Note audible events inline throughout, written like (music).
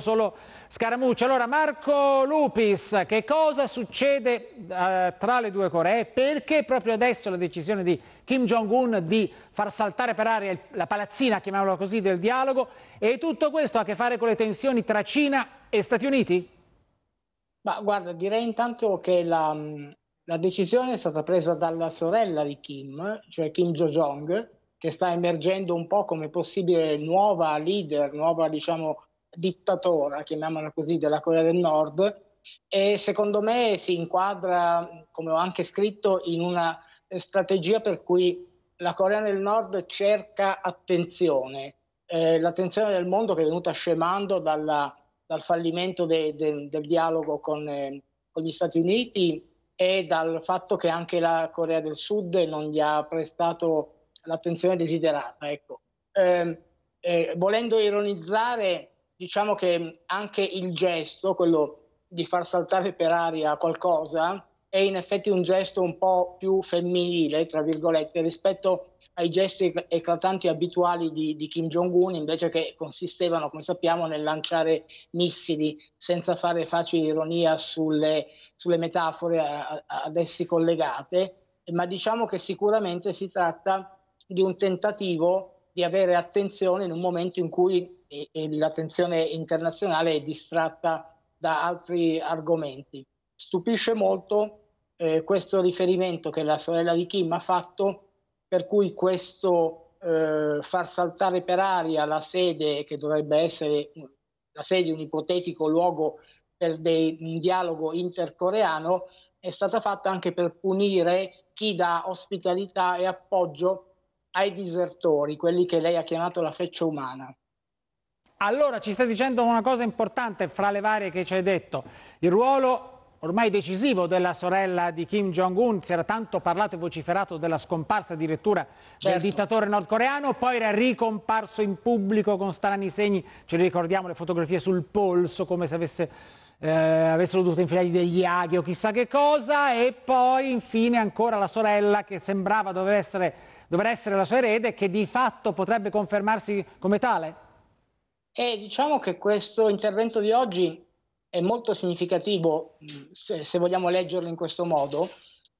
solo Scaramucci. Allora Marco Lupis, che cosa succede eh, tra le due Coree? Perché proprio adesso la decisione di Kim Jong-un di far saltare per aria il, la palazzina, chiamiamola così, del dialogo e tutto questo ha a che fare con le tensioni tra Cina e Stati Uniti? Ma guarda, direi intanto che la, la decisione è stata presa dalla sorella di Kim, cioè Kim Jo-jong, che sta emergendo un po' come possibile nuova leader, nuova diciamo dittatora, chiamiamola così, della Corea del Nord e secondo me si inquadra, come ho anche scritto, in una eh, strategia per cui la Corea del Nord cerca attenzione, eh, l'attenzione del mondo che è venuta scemando dalla, dal fallimento de, de, del dialogo con, eh, con, gli Stati Uniti e dal fatto che anche la Corea del Sud non gli ha prestato l'attenzione desiderata. Ecco. Ehm, eh, volendo ironizzare, diciamo che anche il gesto, quello di far saltare per aria qualcosa, è in effetti un gesto un po' più femminile, tra virgolette, rispetto ai gesti eclatanti abituali di, di Kim Jong-un, invece che consistevano, come sappiamo, nel lanciare missili senza fare facile ironia sulle, sulle metafore ad essi collegate, ma diciamo che sicuramente si tratta di un tentativo di avere attenzione in un momento in cui e, e l'attenzione internazionale è distratta da altri argomenti. Stupisce molto eh, questo riferimento che la sorella di Kim ha fatto, per cui questo eh, far saltare per aria la sede che dovrebbe essere la sede, un ipotetico luogo per dei, un dialogo intercoreano, è stata fatta anche per punire chi dà ospitalità e appoggio ai disertori, quelli che lei ha chiamato la feccia umana. Allora ci stai dicendo una cosa importante fra le varie che ci hai detto, il ruolo ormai decisivo della sorella di Kim Jong-un, si era tanto parlato e vociferato della scomparsa addirittura certo. del dittatore nordcoreano, poi era ricomparso in pubblico con strani segni, ce li ricordiamo le fotografie sul polso come se avesse, eh, avessero dovuto infilargli degli aghi o chissà che cosa e poi infine ancora la sorella che sembrava dover essere, dover essere la sua erede che di fatto potrebbe confermarsi come tale? E diciamo che questo intervento di oggi è molto significativo, mm, se, se vogliamo leggerlo in questo modo,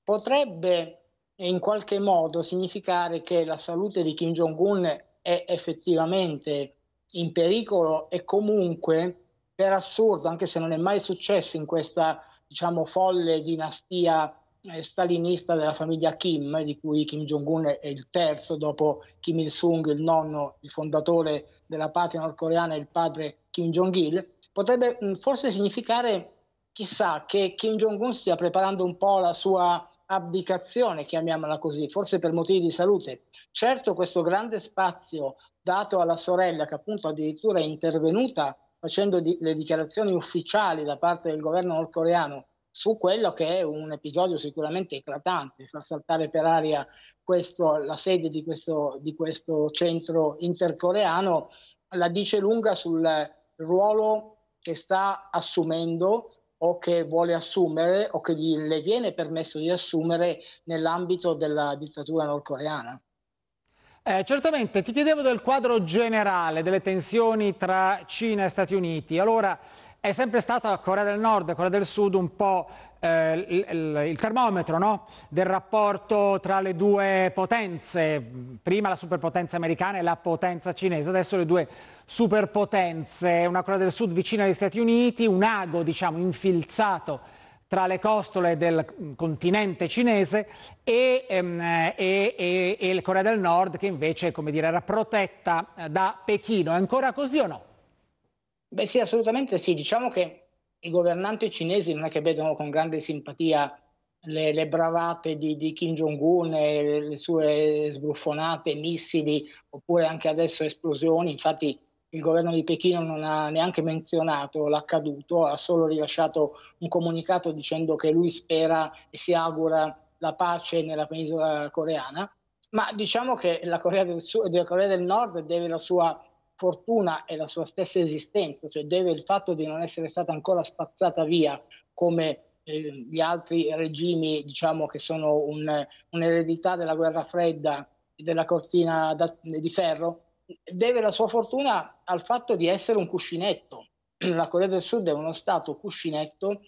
potrebbe in qualche modo significare che la salute di Kim Jong-un è effettivamente in pericolo e comunque, per assurdo, anche se non è mai successo in questa diciamo, folle dinastia stalinista della famiglia Kim, di cui Kim Jong-un è il terzo dopo Kim Il-sung, il nonno, il fondatore della patria nordcoreana e il padre Kim Jong-il, potrebbe mm, forse significare, chissà, che Kim Jong-un stia preparando un po' la sua abdicazione, chiamiamola così, forse per motivi di salute. Certo questo grande spazio dato alla sorella, che appunto addirittura è intervenuta facendo di- le dichiarazioni ufficiali da parte del governo nordcoreano su quello che è un episodio sicuramente eclatante, fa saltare per aria questo, la sede di questo, di questo centro intercoreano, la dice lunga sul ruolo che sta assumendo o che vuole assumere o che gli, le viene permesso di assumere nell'ambito della dittatura nordcoreana. Eh, certamente, ti chiedevo del quadro generale delle tensioni tra Cina e Stati Uniti. Allora, è sempre stata Corea del Nord, Corea del Sud un po' eh, il, il, termometro no? del rapporto tra le due potenze, prima la superpotenza americana e la potenza cinese, adesso le due superpotenze, una Corea del Sud vicina agli Stati Uniti, un ago diciamo infilzato tra le costole del continente cinese e, ehm, eh, e, e, e Corea del Nord che invece dire, era protetta eh, da Pechino. È ancora così o no? Beh sì, assolutamente sì. Diciamo che i governanti cinesi non è che vedono con grande simpatia le, le bravate di, di Kim Jong-un, e le sue sbruffonate, missili, oppure anche adesso esplosioni. Infatti il governo di Pechino non ha neanche menzionato l'accaduto, ha solo rilasciato un comunicato dicendo che lui spera e si augura la pace nella penisola coreana. Ma diciamo che la Corea del, Sud, la Corea del Nord deve la sua fortuna e la sua stessa esistenza, cioè deve il fatto di non essere stata ancora spazzata via come eh, gli altri regimi diciamo, che sono un, un'eredità della guerra fredda e della cortina da, di ferro, deve la sua fortuna al fatto di essere un cuscinetto. (clears throat) La Corea del Sud è uno stato cuscinetto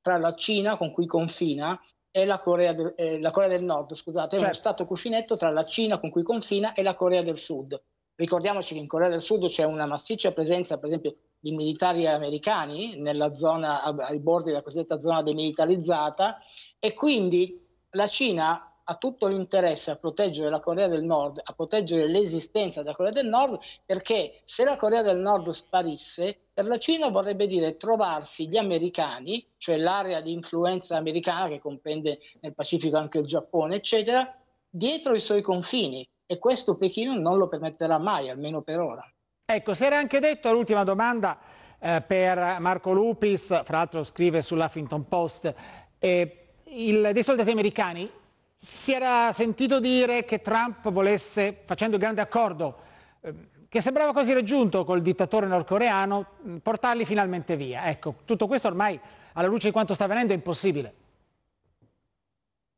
tra la Cina con cui confina e la Corea, de- eh, la Corea del Nord, scusate, certo. uno stato cuscinetto tra la Cina con cui confina e la Corea del Sud. Ricordiamoci che in Corea del Sud c'è una massiccia presenza, per esempio, di militari americani nella zona, ai bordi della cosiddetta zona demilitarizzata e quindi la Cina ha tutto l'interesse a proteggere la Corea del Nord, a proteggere l'esistenza della Corea del Nord, perché se la Corea del Nord sparisse, per la Cina vorrebbe dire trovarsi gli americani, cioè l'area di influenza americana che comprende nel Pacifico anche il Giappone, eccetera, dietro i suoi confini e questo Pechino non lo permetterà mai, almeno per ora. Ecco, si era anche detto, l'ultima domanda eh, per Marco Lupis, fra l'altro scrive sull'Huffington Post, eh, il, dei soldati americani si era sentito dire che Trump volesse, facendo il grande accordo, eh, che sembrava quasi raggiunto col dittatore nordcoreano, mm, portarli finalmente via. Ecco, tutto questo ormai alla luce di quanto sta avvenendo è impossibile.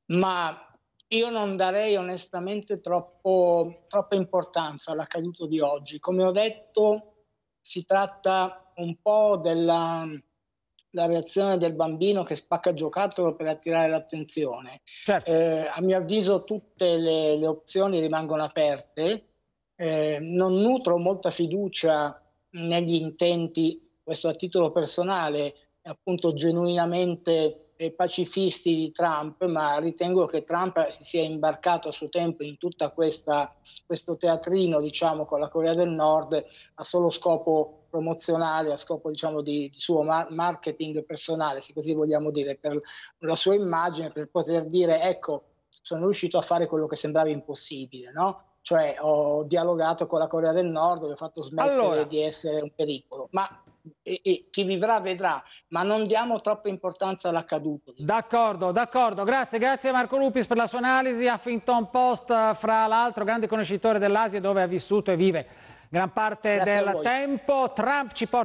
Ma io non darei onestamente troppo, troppa importanza all'accaduto di oggi. Come ho detto, si tratta un po' della, della reazione del bambino che spacca giocattolo per attirare l'attenzione. Certo. Eh, a mio avviso tutte le, le opzioni rimangono aperte. Eh, non nutro molta fiducia negli intenti, questo a titolo personale, appunto genuinamente pacifisti di Trump, ma ritengo che Trump si sia imbarcato a suo tempo in tutto questo teatrino, diciamo, con la Corea del Nord a solo scopo promozionale, a scopo diciamo, di, di, suo marketing personale, se così vogliamo dire, per la sua immagine, per poter dire ecco, sono riuscito a fare quello che sembrava impossibile, no? Cioè ho dialogato con la Corea del Nord, ho fatto smettere allora, di essere un pericolo. Ma e, e chi vivrà vedrà, ma non diamo troppa importanza all'accaduto. D'accordo, d'accordo, grazie, grazie Marco Lupis per la sua analisi. Huffington Post, eh, fra l'altro, grande conoscitore dell'Asia dove ha vissuto e vive gran parte grazie del tempo. Trump ci porta